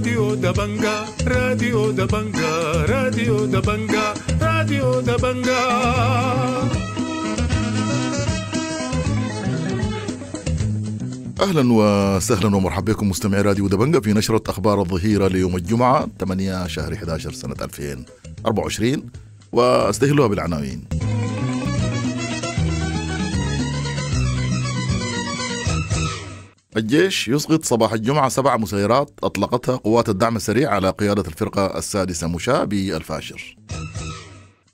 راديو دبنجا راديو دبنجا راديو دبنجا راديو دبنجا اهلا وسهلا ومرحبا بكم مستمعي راديو دبنجا في نشره اخبار الظهيره ليوم الجمعه 8 شهر 11 سنه 2024 واستهلوها بالعناوين الجيش يسقط صباح الجمعة سبع مسيرات أطلقتها قوات الدعم السريع على قيادة الفرقة السادسة مشاة بالفاشر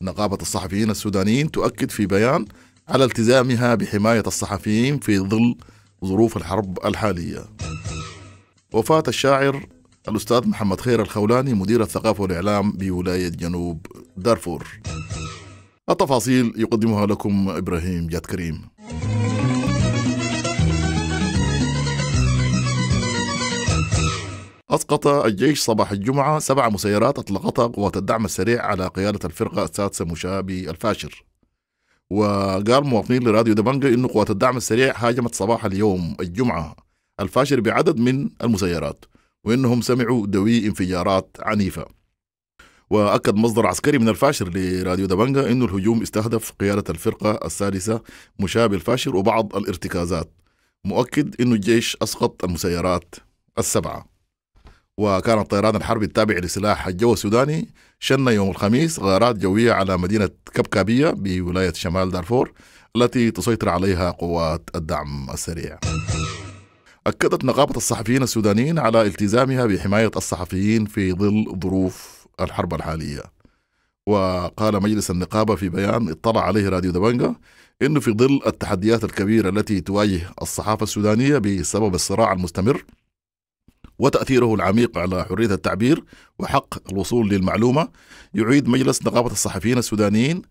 نقابة الصحفيين السودانيين تؤكد في بيان على التزامها بحماية الصحفيين في ظل ظروف الحرب الحالية وفاة الشاعر الأستاذ محمد خير الخولاني مدير الثقافة والإعلام بولاية جنوب دارفور التفاصيل يقدمها لكم إبراهيم جاد كريم أسقط الجيش صباح الجمعة سبع مسيرات أطلقتها قوات الدعم السريع على قيادة الفرقة السادسة مشابي الفاشر وقال مواطنين لراديو دبنجا إنه قوات الدعم السريع هاجمت صباح اليوم الجمعة الفاشر بعدد من المسيرات وإنهم سمعوا دوي انفجارات عنيفة وأكد مصدر عسكري من الفاشر لراديو دبنجا إنه الهجوم استهدف قيادة الفرقة السادسة مشابي الفاشر وبعض الارتكازات مؤكد إنه الجيش أسقط المسيرات السبعة وكان الطيران الحربي التابع لسلاح الجو السوداني شن يوم الخميس غارات جوية على مدينة كبكابية بولاية شمال دارفور التي تسيطر عليها قوات الدعم السريع أكدت نقابة الصحفيين السودانيين على التزامها بحماية الصحفيين في ظل ظروف الحرب الحالية وقال مجلس النقابة في بيان اطلع عليه راديو دبنجا إنه في ظل التحديات الكبيرة التي تواجه الصحافة السودانية بسبب الصراع المستمر وتأثيره العميق على حرية التعبير وحق الوصول للمعلومة يعيد مجلس نقابة الصحفيين السودانيين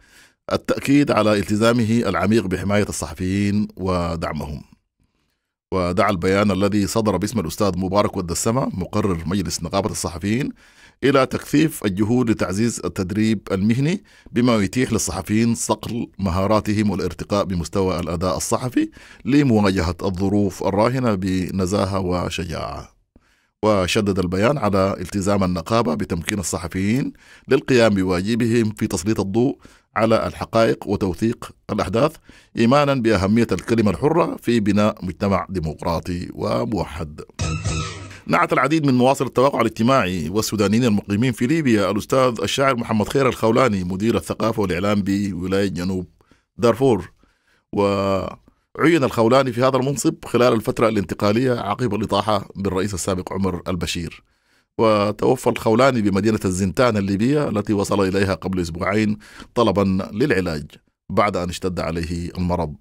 التأكيد على التزامه العميق بحماية الصحفيين ودعمهم ودعا البيان الذي صدر باسم الأستاذ مبارك والدسمة مقرر مجلس نقابة الصحفيين إلى تكثيف الجهود لتعزيز التدريب المهني بما يتيح للصحفيين صقل مهاراتهم والارتقاء بمستوى الأداء الصحفي لمواجهة الظروف الراهنة بنزاهة وشجاعة وشدد البيان على التزام النقابة بتمكين الصحفيين للقيام بواجبهم في تسليط الضوء على الحقائق وتوثيق الأحداث إيمانا بأهمية الكلمة الحرة في بناء مجتمع ديمقراطي وموحد نعت العديد من مواصل التوقع الاجتماعي والسودانيين المقيمين في ليبيا الأستاذ الشاعر محمد خير الخولاني مدير الثقافة والإعلام بولاية جنوب دارفور و عين الخولاني في هذا المنصب خلال الفترة الانتقالية عقب الإطاحة بالرئيس السابق عمر البشير وتوفى الخولاني بمدينة الزنتان الليبية التي وصل إليها قبل أسبوعين طلبا للعلاج بعد أن اشتد عليه المرض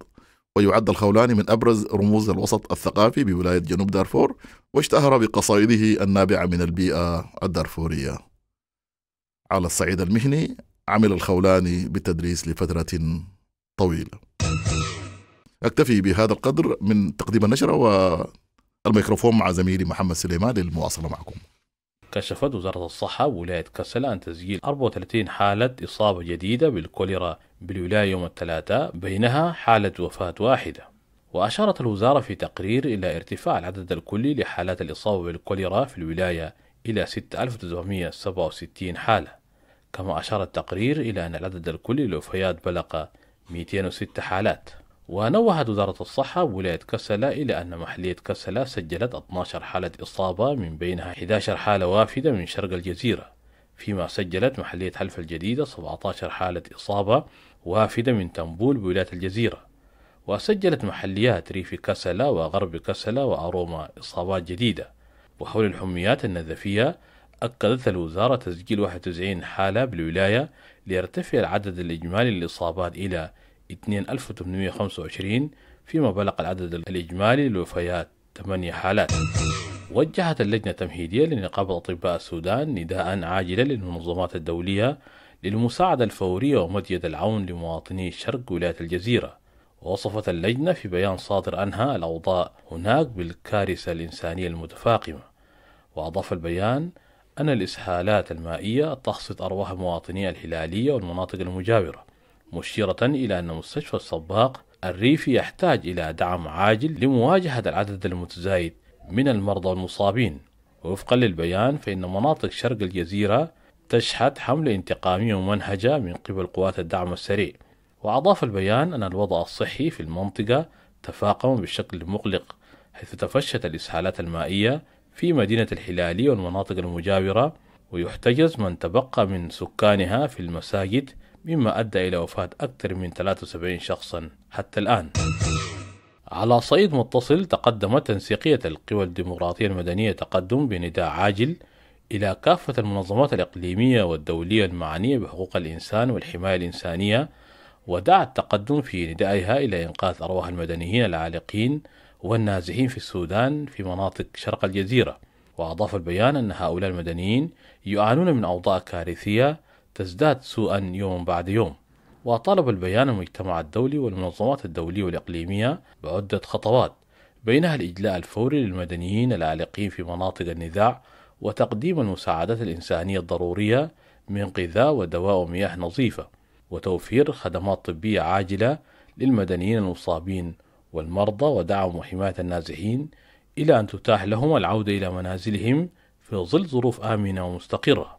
ويعد الخولاني من أبرز رموز الوسط الثقافي بولاية جنوب دارفور واشتهر بقصائده النابعة من البيئة الدارفورية على الصعيد المهني عمل الخولاني بالتدريس لفترة طويلة أكتفي بهذا القدر من تقديم النشرة والميكروفون مع زميلي محمد سليمان للمواصلة معكم كشفت وزارة الصحة ولاية كسل عن تسجيل 34 حالة إصابة جديدة بالكوليرا بالولاية يوم الثلاثاء بينها حالة وفاة واحدة وأشارت الوزارة في تقرير إلى ارتفاع العدد الكلي لحالات الإصابة بالكوليرا في الولاية إلى 6967 حالة كما أشار التقرير إلى أن العدد الكلي للوفيات بلغ 206 حالات ونوهت وزارة الصحة ولاية كسلا إلى أن محلية كسلا سجلت 12 حالة إصابة من بينها 11 حالة وافدة من شرق الجزيرة فيما سجلت محلية حلف الجديدة 17 حالة إصابة وافدة من تنبول بولاية الجزيرة وسجلت محليات ريف كسلا وغرب كسلا وأروما إصابات جديدة وحول الحميات النذفية أكدت الوزارة تسجيل 91 حالة بالولاية ليرتفع العدد الإجمالي للإصابات إلى 2825 فيما بلغ العدد الإجمالي للوفيات 8 حالات وجهت اللجنة التمهيدية لنقابة أطباء السودان نداء عاجلا للمنظمات الدولية للمساعدة الفورية ومدية العون لمواطني شرق ولاية الجزيرة ووصفت اللجنة في بيان صادر عنها الأوضاع هناك بالكارثة الإنسانية المتفاقمة وأضاف البيان أن الإسهالات المائية تخصط أرواح مواطني الهلالية والمناطق المجاورة مشيرة إلى أن مستشفى الصباق الريفي يحتاج إلى دعم عاجل لمواجهة العدد المتزايد من المرضى المصابين ووفقا للبيان فإن مناطق شرق الجزيرة تشهد حملة انتقامية ممنهجة من قبل قوات الدعم السريع وأضاف البيان أن الوضع الصحي في المنطقة تفاقم بشكل مقلق حيث تفشت الإسهالات المائية في مدينة الحلالي والمناطق المجاورة ويحتجز من تبقى من سكانها في المساجد مما أدى إلى وفاة أكثر من 73 شخصا حتى الآن على صعيد متصل تقدمت تنسيقية القوى الديمقراطية المدنية تقدم بنداء عاجل إلى كافة المنظمات الإقليمية والدولية المعنية بحقوق الإنسان والحماية الإنسانية ودعت التقدم في ندائها إلى إنقاذ أرواح المدنيين العالقين والنازحين في السودان في مناطق شرق الجزيرة وأضاف البيان أن هؤلاء المدنيين يعانون من أوضاع كارثية تزداد سوءا يوم بعد يوم وطالب البيان المجتمع الدولي والمنظمات الدولية والإقليمية بعدة خطوات بينها الإجلاء الفوري للمدنيين العالقين في مناطق النزاع وتقديم المساعدات الإنسانية الضرورية من غذاء ودواء ومياه نظيفة وتوفير خدمات طبية عاجلة للمدنيين المصابين والمرضى ودعم وحماية النازحين إلى أن تتاح لهم العودة إلى منازلهم في ظل ظروف آمنة ومستقرة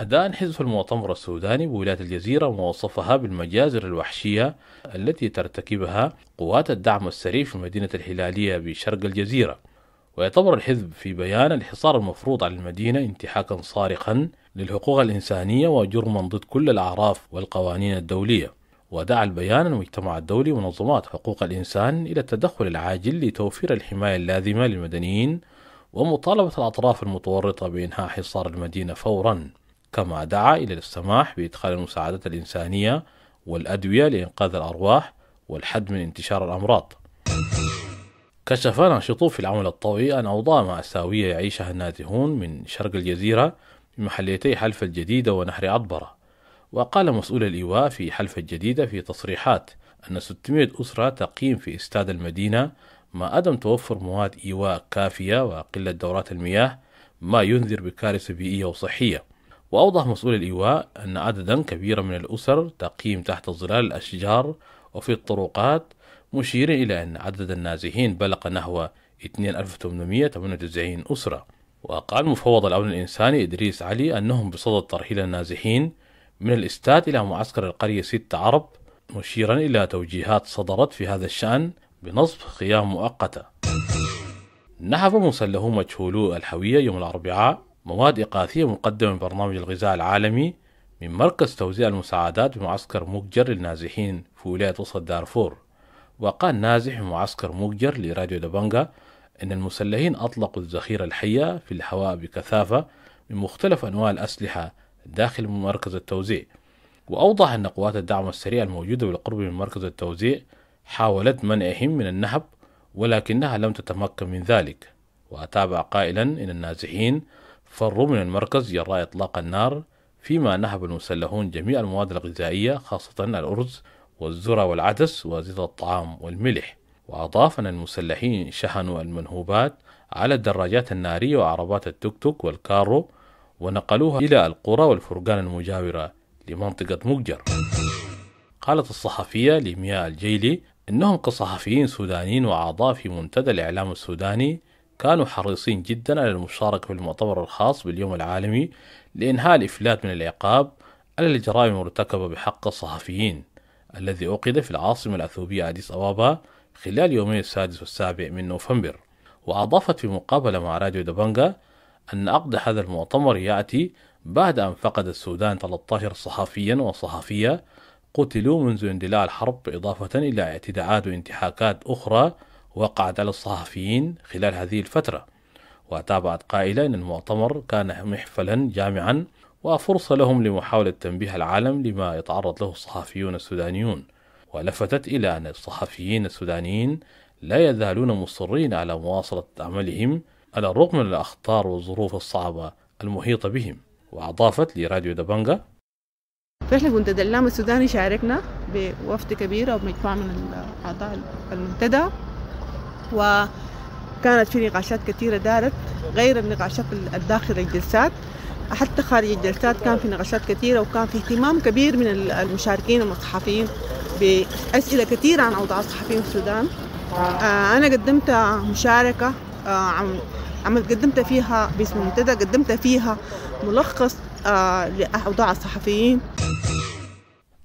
أدان حزب المؤتمر السوداني بولاية الجزيرة ووصفها بالمجازر الوحشية التي ترتكبها قوات الدعم السريع في مدينة الهلالية بشرق الجزيرة ويعتبر الحزب في بيان الحصار المفروض على المدينة انتحاكا صارخا للحقوق الإنسانية وجرما ضد كل الأعراف والقوانين الدولية ودعا البيان المجتمع الدولي ومنظمات حقوق الإنسان إلى التدخل العاجل لتوفير الحماية اللازمة للمدنيين ومطالبة الأطراف المتورطة بإنهاء حصار المدينة فورا كما دعا إلى السماح بإدخال المساعدات الإنسانية والأدوية لإنقاذ الأرواح والحد من انتشار الأمراض كشف ناشطو في العمل الطوعي عن أوضاع مأساوية يعيشها النازحون من شرق الجزيرة بمحليتي حلف الجديدة ونهر عطبرة وقال مسؤول الإيواء في حلف الجديدة في تصريحات أن 600 أسرة تقيم في استاد المدينة ما عدم توفر مواد إيواء كافية وقلة دورات المياه ما ينذر بكارثة بيئية وصحية وأوضح مسؤول الإيواء أن عددا كبيرا من الأسر تقيم تحت ظلال الأشجار وفي الطرقات مشير إلى أن عدد النازحين بلغ نحو 2898 أسرة وقال مفوض الأمن الإنساني إدريس علي أنهم بصدد ترحيل النازحين من الاستاد إلى معسكر القرية 6 عرب مشيرا إلى توجيهات صدرت في هذا الشأن بنصب خيام مؤقتة نحف مسلحو مجهولو الحوية يوم الأربعاء مواد إغاثية مقدمة من برنامج الغذاء العالمي من مركز توزيع المساعدات بمعسكر مؤجر للنازحين في ولاية وسط دارفور وقال نازح معسكر مؤجر لراديو دابانغا أن المسلحين أطلقوا الذخيرة الحية في الهواء بكثافة من مختلف أنواع الأسلحة داخل مركز التوزيع وأوضح أن قوات الدعم السريع الموجودة بالقرب من مركز التوزيع حاولت منعهم من النهب ولكنها لم تتمكن من ذلك وأتابع قائلا أن النازحين فروا من المركز جراء إطلاق النار فيما نهب المسلحون جميع المواد الغذائية خاصة الأرز والذرة والعدس وزيت الطعام والملح وأضاف أن المسلحين شحنوا المنهوبات على الدراجات النارية وعربات التوك توك والكارو ونقلوها إلى القرى والفرقان المجاورة لمنطقة مجر قالت الصحفية لمياء الجيلي إنهم كصحفيين سودانيين وأعضاء في منتدى الإعلام السوداني كانوا حريصين جدا على المشاركة في المؤتمر الخاص باليوم العالمي لإنهاء الإفلات من العقاب على الجرائم المرتكبة بحق الصحفيين الذي عقد في العاصمة الأثيوبية أديس أبابا خلال يومي السادس والسابع من نوفمبر وأضافت في مقابلة مع راديو دبنجا أن عقد هذا المؤتمر يأتي بعد أن فقد السودان 13 صحفيا وصحفية قتلوا منذ اندلاع الحرب إضافة إلى اعتداءات وانتهاكات أخرى وقعت على الصحفيين خلال هذه الفترة وتابعت قائلة أن المؤتمر كان محفلا جامعا وفرصة لهم لمحاولة تنبيه العالم لما يتعرض له الصحفيون السودانيون ولفتت إلى أن الصحفيين السودانيين لا يزالون مصرين على مواصلة عملهم على الرغم من الأخطار والظروف الصعبة المحيطة بهم وأضافت لراديو دبانجا رحلة منتدى اللام السوداني شاركنا بوفد كبير أو مجموعة من الأعضاء المنتدى وكانت في نقاشات كثيرة دارت غير النقاشات الداخل الجلسات حتى خارج الجلسات كان في نقاشات كثيرة وكان في اهتمام كبير من المشاركين والصحفيين بأسئلة كثيرة عن أوضاع الصحفيين في السودان آه، أنا قدمت مشاركة آه، عم قدمت فيها باسم المنتدى قدمت فيها ملخص آه، لأوضاع الصحفيين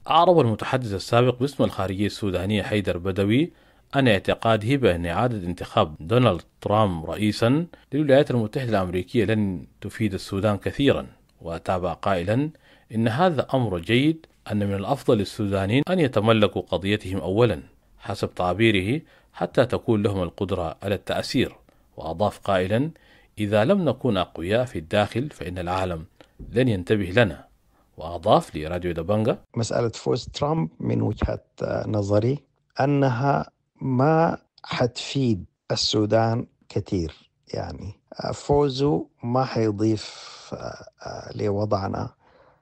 أعرب المتحدث السابق باسم الخارجية السودانية حيدر بدوي أنا اعتقاده بأن إعادة انتخاب دونالد ترامب رئيسا للولايات المتحدة الأمريكية لن تفيد السودان كثيرا وتابع قائلا إن هذا أمر جيد أن من الأفضل للسودانيين أن يتملكوا قضيتهم أولا حسب تعبيره حتى تكون لهم القدرة على التأثير وأضاف قائلا إذا لم نكون أقوياء في الداخل فإن العالم لن ينتبه لنا وأضاف لراديو دبنجا مسألة فوز ترامب من وجهة نظري أنها ما حتفيد السودان كثير يعني آه، فوزه ما حيضيف آه، آه، لوضعنا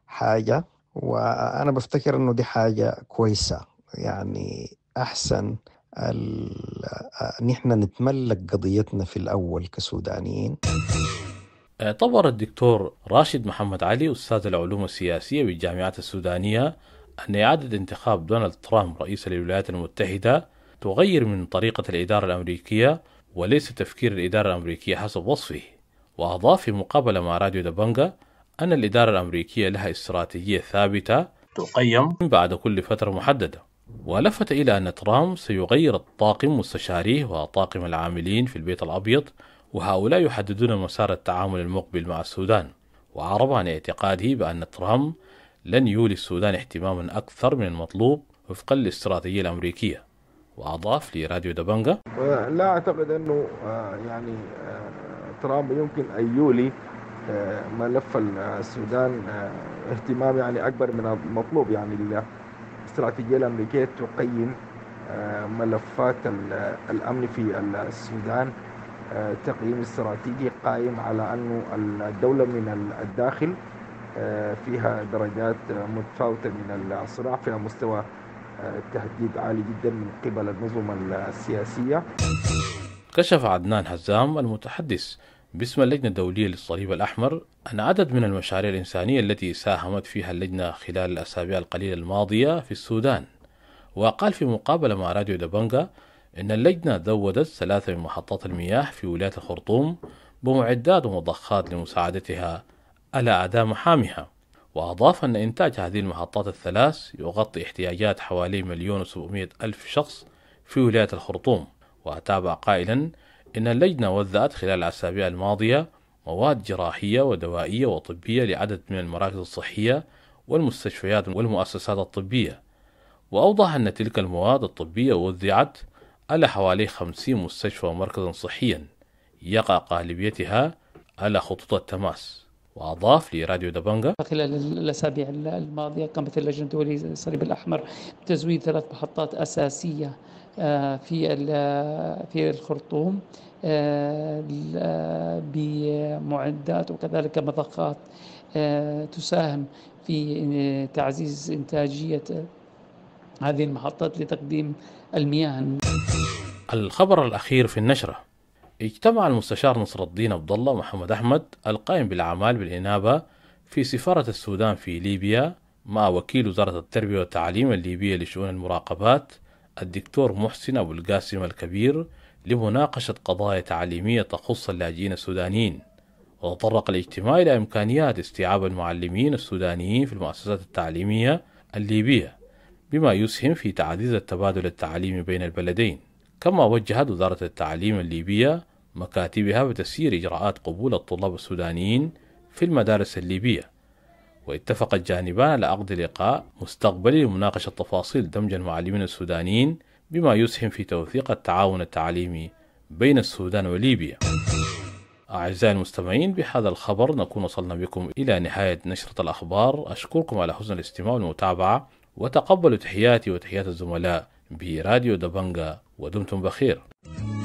حاجة وأنا بفتكر أنه دي حاجة كويسة يعني أحسن نحن نتملك قضيتنا في الأول كسودانيين طور الدكتور راشد محمد علي أستاذ العلوم السياسية بالجامعات السودانية أن إعادة انتخاب دونالد ترامب رئيس للولايات المتحدة تغير من طريقة الإدارة الأمريكية وليس تفكير الإدارة الأمريكية حسب وصفه وأضاف في مقابلة مع راديو دبنجا أن الإدارة الأمريكية لها استراتيجية ثابتة تقيم بعد كل فترة محددة ولفت إلى أن ترامب سيغير الطاقم مستشاريه وطاقم العاملين في البيت الأبيض وهؤلاء يحددون مسار التعامل المقبل مع السودان وعرب عن اعتقاده بأن ترامب لن يولي السودان اهتماما أكثر من المطلوب وفقا للاستراتيجية الأمريكية وأضاف لراديو دابانغا لا أعتقد أنه آه، يعني آه، ترامب يمكن أن يولي آه، ملف السودان اهتمام يعني أكبر من المطلوب يعني الاستراتيجية الأمريكية تقيم ملفات الأمن في السودان تقييم استراتيجي قائم على أنه الدولة من الداخل فيها درجات متفاوتة من الصراع فيها مستوى تهديد عالي جدا من قبل النظم السياسية كشف عدنان حزام المتحدث باسم اللجنة الدولية للصليب الأحمر أن عدد من المشاريع الإنسانية التي ساهمت فيها اللجنة خلال الأسابيع القليلة الماضية في السودان وقال في مقابلة مع راديو دبنجا إن اللجنة زودت ثلاثة من محطات المياه في ولاية الخرطوم بمعدات ومضخات لمساعدتها على أداء محامها وأضاف أن إنتاج هذه المحطات الثلاث يغطي احتياجات حوالي مليون وسبعمائة ألف شخص في ولاية الخرطوم وأتابع قائلا إن اللجنة وزعت خلال الأسابيع الماضية مواد جراحية ودوائية وطبية لعدد من المراكز الصحية والمستشفيات والمؤسسات الطبية وأوضح أن تلك المواد الطبية وزعت على حوالي خمسين مستشفى ومركزا صحيا يقع غالبيتها على خطوط التماس وأضاف لراديو دبنجا خلال الأسابيع الماضية قامت اللجنة الدولية للصليب الأحمر بتزويد ثلاث محطات أساسية آه، في آه، في الخرطوم آه، بمعدات وكذلك مضخات تساهم في تعزيز إنتاجية هذه المحطات لتقديم المياه الخبر الأخير في النشرة اجتمع المستشار نصر الدين عبد الله محمد أحمد القائم بالأعمال بالإنابة في سفارة السودان في ليبيا مع وكيل وزارة التربية والتعليم الليبية لشؤون المراقبات الدكتور محسن أبو القاسم الكبير لمناقشة قضايا تعليمية تخص اللاجئين السودانيين وتطرق الاجتماع إلى إمكانيات استيعاب المعلمين السودانيين في المؤسسات التعليمية الليبية بما يسهم في تعزيز التبادل التعليمي بين البلدين كما وجهت وزارة التعليم الليبية مكاتبها وتسيير إجراءات قبول الطلاب السودانيين في المدارس الليبية واتفق الجانبان على عقد لقاء مستقبلي لمناقشة تفاصيل دمج المعلمين السودانيين بما يسهم في توثيق التعاون التعليمي بين السودان وليبيا أعزائي المستمعين بهذا الخبر نكون وصلنا بكم إلى نهاية نشرة الأخبار أشكركم على حسن الاستماع والمتابعة وتقبلوا تحياتي وتحيات الزملاء براديو دبنجا ودمتم بخير